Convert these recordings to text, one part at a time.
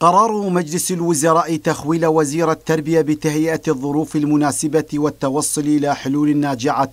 قرار مجلس الوزراء تخويل وزير التربية بتهيئة الظروف المناسبة والتوصل إلى حلول ناجعة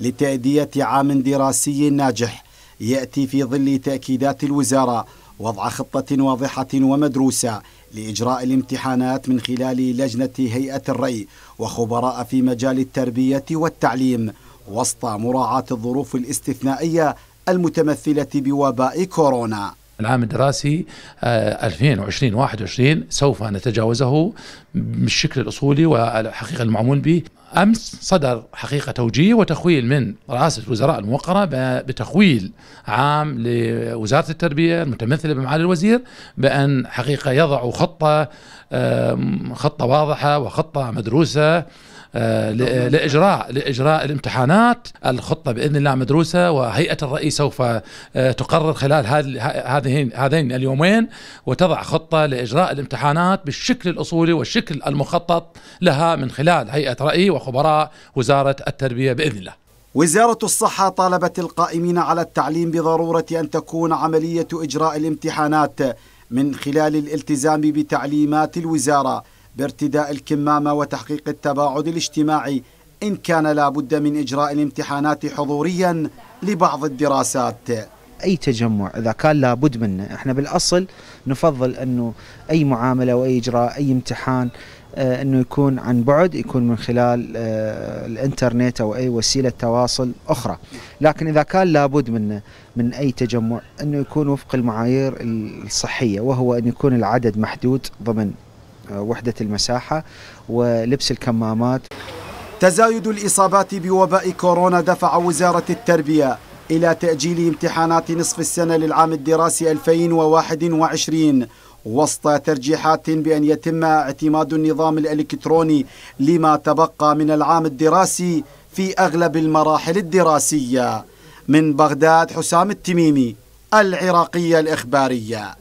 لتأدية عام دراسي ناجح يأتي في ظل تأكيدات الوزارة وضع خطة واضحة ومدروسة لإجراء الامتحانات من خلال لجنة هيئة الرأي وخبراء في مجال التربية والتعليم وسط مراعاة الظروف الاستثنائية المتمثلة بوباء كورونا العام الدراسي 2020 آه، 21 سوف نتجاوزه بالشكل الاصولي والحقيقه المعمول به امس صدر حقيقه توجيه وتخويل من رئاسه الوزراء الموقره بتخويل عام لوزاره التربيه المتمثله بمعالي الوزير بان حقيقه يضعوا خطه خطه واضحه وخطه مدروسه لاجراء لاجراء الامتحانات الخطه باذن الله مدروسه وهيئه الرئيس سوف آه، تقرر خلال هذه هذين اليومين وتضع خطه لاجراء الامتحانات بالشكل الاصولي والشكل المخطط لها من خلال هيئه راي وخبراء وزاره التربيه باذن الله وزارة الصحة طالبت القائمين على التعليم بضرورة أن تكون عملية إجراء الامتحانات من خلال الالتزام بتعليمات الوزارة بارتداء الكمامة وتحقيق التباعد الاجتماعي إن كان لابد من إجراء الامتحانات حضوريا لبعض الدراسات اي تجمع اذا كان لابد منه احنا بالاصل نفضل انه اي معامله واي اجراء اي امتحان آه، انه يكون عن بعد يكون من خلال آه، الانترنت او اي وسيله تواصل اخرى لكن اذا كان لابد منه من اي تجمع انه يكون وفق المعايير الصحيه وهو ان يكون العدد محدود ضمن وحدة المساحة ولبس الكمامات تزايد الإصابات بوباء كورونا دفع وزارة التربية إلى تأجيل امتحانات نصف السنة للعام الدراسي 2021 وسط ترجيحات بأن يتم اعتماد النظام الإلكتروني لما تبقى من العام الدراسي في أغلب المراحل الدراسية من بغداد حسام التميمي العراقية الإخبارية